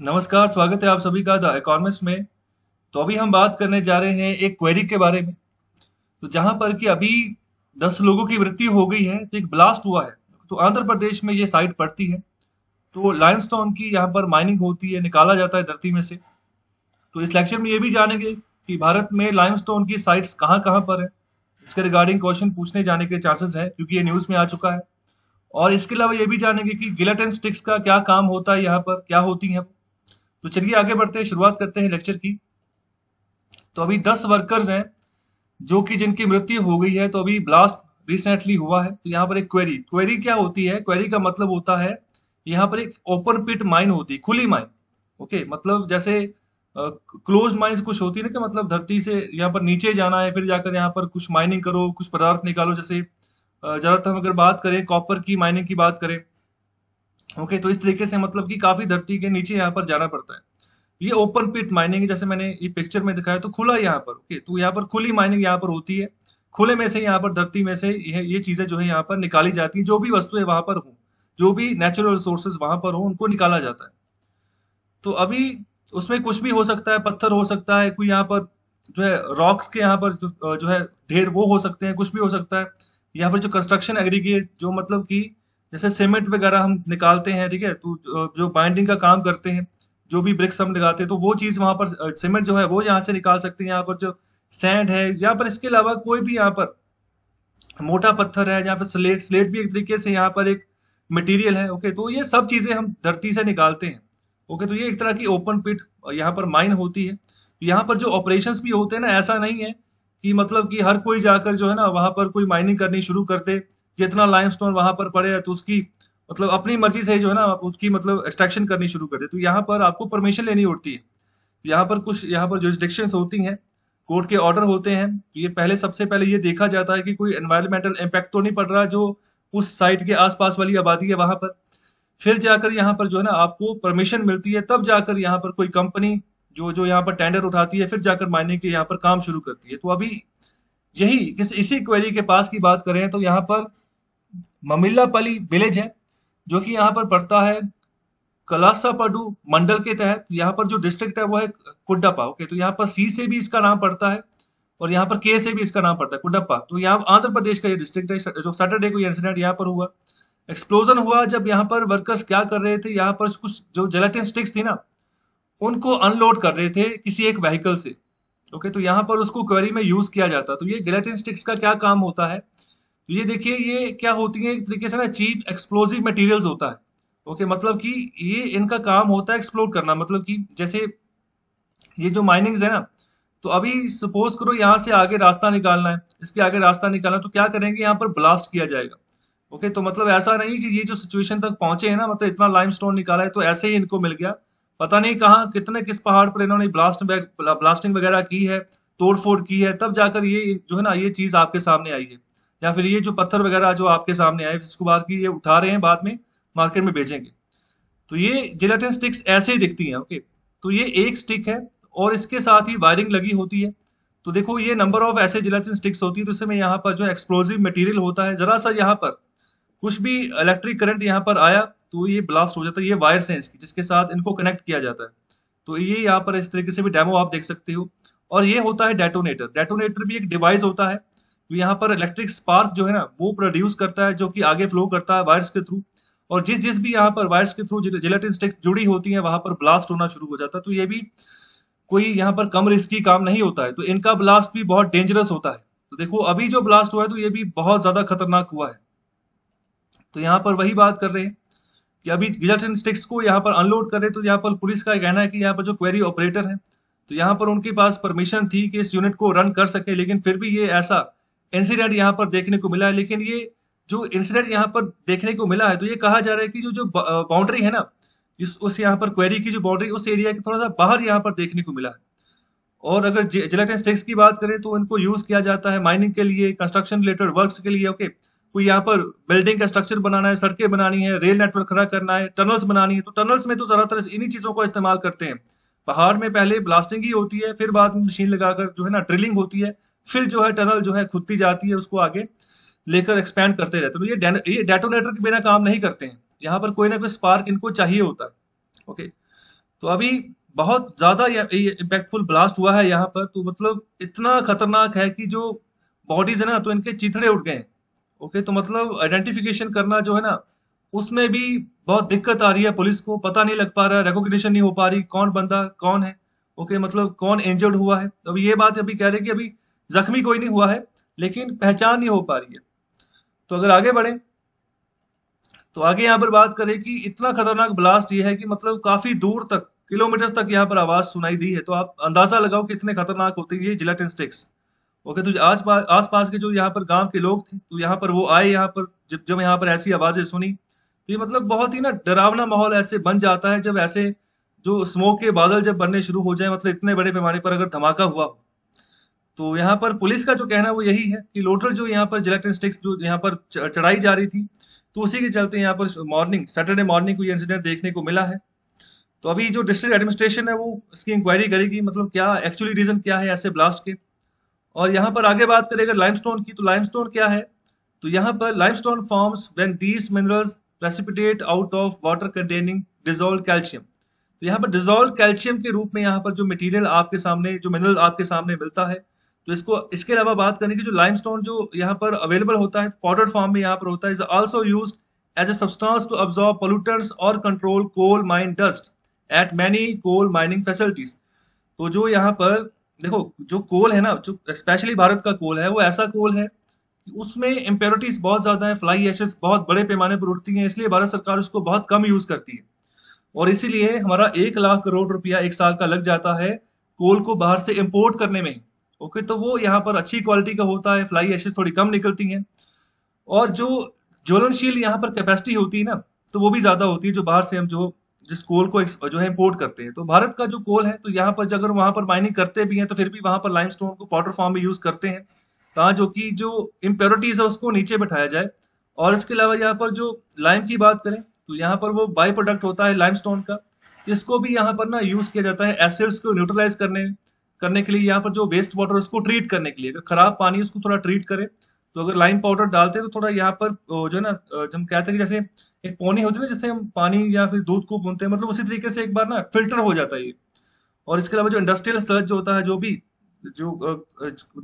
नमस्कार स्वागत है आप सभी का द इकोनॉमिस्ट में तो अभी हम बात करने जा रहे हैं एक क्वेरी के बारे में तो जहां पर कि अभी दस लोगों की मृत्यु हो गई है तो एक ब्लास्ट हुआ है तो आंध्र प्रदेश में ये साइट पड़ती है तो लाइमस्टोन की यहाँ पर माइनिंग होती है निकाला जाता है धरती में से तो इस लेक्चर में ये भी जानेंगे कि भारत में लाइमस्टोन की साइट्स कहाँ कहाँ पर है इसके रिगार्डिंग क्वेश्चन पूछने जाने के चांसेस हैं क्योंकि ये न्यूज़ में आ चुका है और इसके अलावा ये भी जानेंगे कि गिलेट एंड स्टिक्स का क्या काम होता है यहाँ पर क्या होती है तो चलिए आगे बढ़ते हैं शुरुआत करते हैं लेक्चर की तो अभी दस वर्कर्स हैं जो कि जिनकी मृत्यु हो गई है तो अभी ब्लास्ट रिसेंटली हुआ है तो यहाँ पर एक क्वेरी क्वेरी क्या होती है क्वेरी का मतलब होता है यहाँ पर एक ओपन पिट माइन होती है खुली माइन ओके मतलब जैसे क्लोज uh, कुछ होती है ना कि मतलब धरती से यहाँ पर नीचे जाना है फिर जाकर यहाँ पर कुछ माइनिंग करो कुछ पदार्थ निकालो जैसे uh, ज्यादातर हम अगर बात करें कॉपर की माइनिंग की बात करें ओके तो इस तरीके से मतलब कि काफी धरती के नीचे यहाँ पर जाना पड़ता है ये ओपन पिट माइनिंग जैसे मैंने ये पिक्चर में दिखाया तो खुला यहाँ पर ओके तो यहाँ पर खुली माइनिंग यहाँ पर होती है खुले में से यहाँ पर धरती में से ये, ये चीजें जो है यहाँ पर निकाली जाती है जो भी वस्तुएं वहां पर हों जो भी नेचुरल रिसोर्सेज वहां पर हों उनको निकाला जाता है तो अभी उसमें कुछ भी हो सकता है पत्थर हो सकता है कोई यहाँ पर जो है रॉक्स के यहाँ पर जो, जो है ढेर वो हो सकते हैं कुछ भी हो सकता है यहाँ पर जो कंस्ट्रक्शन एग्रीगेट जो मतलब की जैसे सीमेंट वगैरह हम निकालते हैं ठीक है तो जो बाइंडिंग का काम करते हैं जो भी ब्रिक्स हम लगाते हैं तो वो चीज़ वहां पर सीमेंट जो है वो यहाँ से निकाल सकते हैं यहाँ पर जो सैंड है यहाँ पर इसके अलावा कोई भी यहाँ पर मोटा पत्थर है यहाँ पर स्लेट स्लेट भी एक तरीके से यहाँ पर एक मटेरियल है ओके तो ये सब चीज़ें हम धरती से निकालते हैं ओके तो ये एक तरह की ओपन पिट यहाँ पर माइन होती है यहाँ पर जो ऑपरेशंस भी होते हैं ना ऐसा नहीं है कि मतलब कि हर कोई जाकर जो है ना वहां पर कोई माइनिंग करनी शुरू कर दे जितना लाइमस्टोन वहां पर पड़े है तो उसकी मतलब अपनी मर्जी से जो है ना आप उसकी मतलब एक्सट्रैक्शन करनी शुरू कर दे तो यहाँ पर आपको परमिशन लेनी होती है तो यहाँ पर कुछ यहाँ पर जुरिस्डिक्शन होती हैं कोर्ट के ऑर्डर होते हैं तो ये पहले सबसे पहले ये देखा जाता है कि कोई एनवायरमेंटल इम्पैक्ट तो नहीं पड़ रहा जो उस साइट के आसपास वाली आबादी है वहां पर फिर जाकर यहाँ पर जो है ना आपको परमिशन मिलती है तब जाकर यहाँ पर कोई कंपनी जो जो यहाँ पर टेंडर उठाती है फिर जाकर माइनिंग के यहाँ पर काम शुरू करती है तो अभी यही किस इसी क्वेरी के पास की बात करें तो यहाँ पर ममिल्लापली विलेज है जो कि यहाँ पर पड़ता है कलासापाडू मंडल के तहत यहाँ पर जो डिस्ट्रिक्ट है वो है कुड्डप्पा ओके तो यहाँ पर सी से भी इसका नाम पड़ता है और यहाँ पर के से भी इसका नाम पड़ता है कुडप्पा तो यहाँ आंध्र प्रदेश का ये डिस्ट्रिक्ट है जो सैटरडे को इंसिडेंट यहाँ पर हुआ एक्सप्लोजन हुआ जब यहाँ पर वर्कर्स क्या कर रहे थे यहाँ पर कुछ जो जेलेटिन स्टिक्स थी ना उनको अनलोड कर रहे थे किसी एक व्हीकल से ओके तो यहाँ पर उसको क्वेरी में यूज किया जाता तो ये जेलेटिन स्टिक्स का क्या काम होता है ये देखिए ये क्या होती है एक तरीके से ना चीप एक्सप्लोजिव मटेरियल्स होता है ओके मतलब कि ये इनका काम होता है एक्सप्लोर करना मतलब कि जैसे ये जो माइनिंग्स है ना तो अभी सपोज करो यहाँ से आगे रास्ता निकालना है इसके आगे रास्ता निकालना है तो क्या करेंगे यहाँ पर ब्लास्ट किया जाएगा ओके तो मतलब ऐसा नहीं कि ये जो सिचुएशन तक पहुंचे हैं ना मतलब इतना लाइम निकाला है तो ऐसे ही इनको मिल गया पता नहीं कहाँ कितने किस पहाड़ पर इन्होंने ब्लास्ट ब्लास्टिंग वगैरह की है तोड़फोड़ की है तब जाकर ये जो है ना ये चीज आपके सामने आई है या फिर ये जो पत्थर वगैरह जो आपके सामने आए इसको बाद की ये उठा रहे हैं बाद में मार्केट में बेचेंगे तो ये जिलेटिन स्टिक्स ऐसे ही दिखती हैं ओके तो ये एक स्टिक है और इसके साथ ही वायरिंग लगी होती है तो देखो ये नंबर ऑफ ऐसे जिलेटिन स्टिक्स होती है तो इसमें यहाँ पर जो एक्सप्लोजिव मटेरियल होता है जरा सा यहाँ पर कुछ भी इलेक्ट्रिक करंट यहाँ पर आया तो ये ब्लास्ट हो जाता है ये वायर्स हैं इसकी जिसके साथ इनको कनेक्ट किया जाता है तो ये यहाँ पर इस तरीके से भी डेमो आप देख सकते हो और ये होता है डेटोनेटर डेटोनेटर भी एक डिवाइस होता है तो यहाँ पर इलेक्ट्रिक स्पार्क जो है ना वो प्रोड्यूस करता है जो कि आगे फ्लो करता है वायरस के थ्रू और जिस जिस भी यहाँ पर वायरस के थ्रू जिलेटिन स्टिक्स जुड़ी होती है वहां पर ब्लास्ट होना शुरू हो जाता है तो ये भी कोई यहाँ पर कम रिस्की काम नहीं होता है तो इनका ब्लास्ट भी बहुत डेंजरस होता है तो देखो अभी जो ब्लास्ट हुआ है तो ये भी बहुत ज्यादा खतरनाक हुआ है तो यहाँ पर वही बात कर रहे हैं कि अभी गिलेटिन स्टिक्स को यहाँ पर अनलोड कर रहे तो यहाँ पर पुलिस का कहना है कि यहाँ पर जो क्वेरी ऑपरेटर है तो यहाँ पर उनके पास परमिशन थी कि इस यूनिट को रन कर सके लेकिन फिर भी ये ऐसा इंसिडेंट यहाँ पर देखने को मिला है लेकिन ये जो इंसिडेंट यहाँ पर देखने को मिला है तो ये कहा जा रहा है कि जो जो बाउंड्री है ना इस उस यहाँ पर क्वेरी की जो बाउंड्री उस एरिया के थोड़ा सा बाहर यहाँ पर देखने को मिला है और अगर जिला स्टेक्स की बात करें तो इनको यूज किया जाता है माइनिंग के लिए कंस्ट्रक्शन रिलेटेड वर्क के लिए ओके कोई यहाँ पर बिल्डिंग का स्ट्रक्चर बनाना है सड़कें बनानी है रेल नेटवर्क खड़ा करना है टनल्स बनानी है तो टनल्स में तो ज्यादातर इन्हीं चीजों का इस्तेमाल करते हैं पहाड़ में पहले ब्लास्टिंग ही होती है फिर बाद में मशीन लगाकर जो है ना ड्रिलिंग होती है फिर जो है टनल जो है खुदती जाती है उसको आगे लेकर एक्सपैंड करते रहते हैं तो ये ये डेटोनेटर के बिना काम नहीं करते हैं यहाँ पर कोई ना कोई स्पार्क इनको चाहिए होता है ओके तो अभी बहुत ज़्यादा इम्पैक्टफुल ब्लास्ट हुआ है यहाँ पर तो मतलब इतना खतरनाक है कि जो बॉडीज है ना तो इनके चिथड़े उठ गए ओके तो मतलब आइडेंटिफिकेशन करना जो है ना उसमें भी बहुत दिक्कत आ रही है पुलिस को पता नहीं लग पा रहा है रिकॉग्निशन नहीं हो पा रही कौन बंदा कौन है ओके मतलब कौन इंजर्ड हुआ है अभी ये बात अभी कह रहे कि अभी जख्मी कोई नहीं हुआ है लेकिन पहचान नहीं हो पा रही है तो अगर आगे बढ़े तो आगे यहाँ पर बात करें कि इतना खतरनाक ब्लास्ट यह है कि मतलब काफी दूर तक किलोमीटर तक यहाँ पर आवाज सुनाई दी है तो आप अंदाजा लगाओ कि इतने खतरनाक होते हैं ये जिला स्टिक्स ओके तो आज आस पास के जो यहाँ पर गांव के लोग थे तो यहाँ पर वो आए यहाँ पर जब जब यहाँ पर ऐसी आवाजें सुनी तो ये मतलब बहुत ही ना डरावना माहौल ऐसे बन जाता है जब ऐसे जो स्मोक के बादल जब बनने शुरू हो जाए मतलब इतने बड़े पैमाने पर अगर धमाका हुआ हो तो यहाँ पर पुलिस का जो कहना वो यही है कि लोटर जो यहाँ पर जिलेक्ट्रिन स्टिक्स जो यहाँ पर चढ़ाई जा रही थी तो उसी के चलते यहाँ पर मॉर्निंग सैटरडे मॉर्निंग को ये इंसिडेंट देखने को मिला है तो अभी जो डिस्ट्रिक्ट एडमिनिस्ट्रेशन है वो इसकी इंक्वायरी करेगी मतलब क्या एक्चुअली रीजन क्या है ऐसे ब्लास्ट के और यहाँ पर आगे बात करें अगर स्टोन की तो स्टोन क्या है तो यहाँ पर lime stone forms when these minerals precipitate out of water containing dissolve calcium तो यहाँ पर डिजोल्व कैल्शियम के रूप में यहाँ पर जो मटीरियल आपके सामने जो मिनरल आपके सामने मिलता है तो इसको इसके अलावा बात करें कि जो लाइम जो यहाँ पर अवेलेबल होता है पाउडर फॉर्म में यहाँ पर होता है is also use as a substance to absorb polluters और control coal mine dust at many coal mining facilities तो जो यहाँ पर देखो जो कोल है ना जो स्पेशली भारत का कोल है वो ऐसा कोल है उसमें इम्प्योरिटीज बहुत ज्यादा है फ्लाई एशेस बहुत बड़े पैमाने पर उठती हैं इसलिए भारत सरकार उसको बहुत कम यूज करती है और इसीलिए हमारा एक लाख करोड़ रुपया एक साल का लग जाता है कोल को बाहर से इम्पोर्ट करने में ओके तो वो यहाँ पर अच्छी क्वालिटी का होता है फ्लाई एशेज थोड़ी कम निकलती हैं और जो ज्वलनशील यहाँ पर कैपेसिटी होती है ना तो वो भी ज्यादा होती है जो बाहर से हम जो जिस कोल को जो है इम्पोर्ट करते हैं तो भारत का जो कोल है तो यहाँ पर अगर वहां पर माइनिंग करते भी हैं तो फिर भी वहां पर लाइम को पाउडर फॉर्म में यूज करते हैं कहा जो कि जो इम्प्योरिटीज है उसको नीचे बैठाया जाए और इसके अलावा यहाँ पर जो लाइम की बात करें तो यहाँ पर वो बाई प्रोडक्ट होता है लाइमस्टोन का जिसको भी यहाँ पर ना यूज किया जाता है एसिड्स को न्यूट्रलाइज करने में करने के लिए यहाँ पर जो वेस्ट वाटर उसको ट्रीट करने के लिए अगर खराब पानी उसको थोड़ा ट्रीट करे तो अगर लाइम पाउडर डालते हैं तो थोड़ा यहाँ पर जो है ना जब कहते हैं कि जैसे एक पौनी होती है ना जैसे हम पानी या फिर दूध को बुनते हैं मतलब उसी तरीके से एक बार ना फिल्टर हो जाता है ये और इसके अलावा जो इंडस्ट्रियल स्लज जो होता है जो भी जो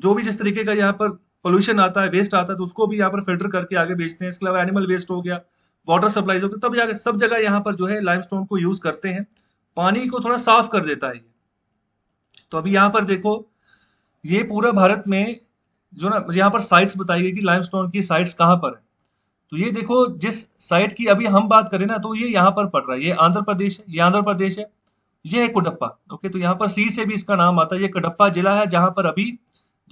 जो भी जिस तरीके का यहाँ पर पोल्यूशन आता है वेस्ट आता है तो उसको भी यहाँ पर फिल्टर करके आगे बेचते हैं इसके अलावा एनिमल वेस्ट हो गया वाटर सप्लाई हो गया तब यहाँ सब जगह यहाँ पर जो है लाइम को यूज करते हैं पानी को थोड़ा साफ कर देता है तो अभी यहां पर देखो ये पूरा भारत में जो ना यहाँ पर साइट्स बताई गई कि लाइमस्टोन की साइट्स कहाँ पर है तो ये देखो जिस साइट की अभी हम बात करें ना तो ये यहाँ पर पड़ रहा है ये आंध्र प्रदेश है ये आंध्र प्रदेश है ये है कुडप्पा ओके तो यहाँ पर सी से भी इसका नाम आता है ये कुडप्पा जिला है जहां पर अभी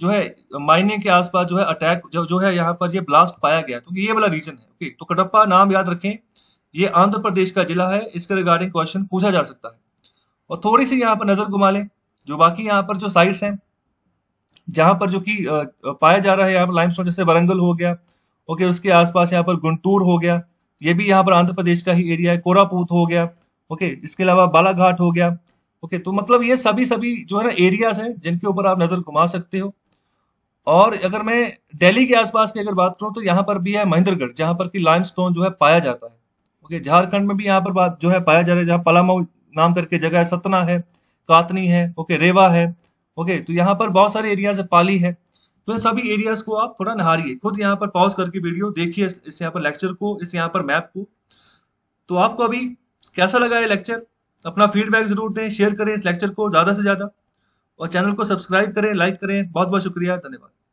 जो है माइनिंग के आसपास जो है अटैक जो जो है यहाँ पर ये ब्लास्ट पाया गया तो ये वाला रीजन है ओके तो कडप्पा नाम याद रखें ये आंध्र प्रदेश का जिला है इसके रिगार्डिंग क्वेश्चन पूछा जा सकता है और थोड़ी सी यहाँ पर नजर घुमा लें जो बाकी यहाँ पर जो साइट्स हैं जहाँ पर जो कि पाया जा रहा है यहाँ पर लाइम जैसे वरंगल हो गया ओके उसके आसपास यहाँ पर गुंटूर हो गया ये भी यहाँ पर आंध्र प्रदेश का ही एरिया है कोरापूत हो गया ओके इसके अलावा बालाघाट हो गया ओके तो मतलब ये सभी सभी जो है ना एरियाज हैं जिनके ऊपर आप नज़र घुमा सकते हो और अगर मैं दिल्ली के आसपास की अगर बात करूँ तो यहाँ पर भी है महेंद्रगढ़ जहाँ पर कि लाइम स्टोन जो है पाया जाता है ओके झारखंड में भी यहाँ पर बात जो है पाया जा रहा है जहाँ पलामऊ नाम करके जगह है सतना है कातनी है ओके रेवा है ओके तो यहाँ पर बहुत सारे एरियाज है पाली है तो इन सभी एरियाज को आप थोड़ा निहारिए खुद यहाँ पर पॉज करके वीडियो देखिए इस यहाँ पर लेक्चर को इस यहाँ पर मैप को तो आपको अभी कैसा लगा ये लेक्चर अपना फीडबैक जरूर दें शेयर करें इस लेक्चर को ज़्यादा से ज़्यादा और चैनल को सब्सक्राइब करें लाइक करें बहुत बहुत शुक्रिया धन्यवाद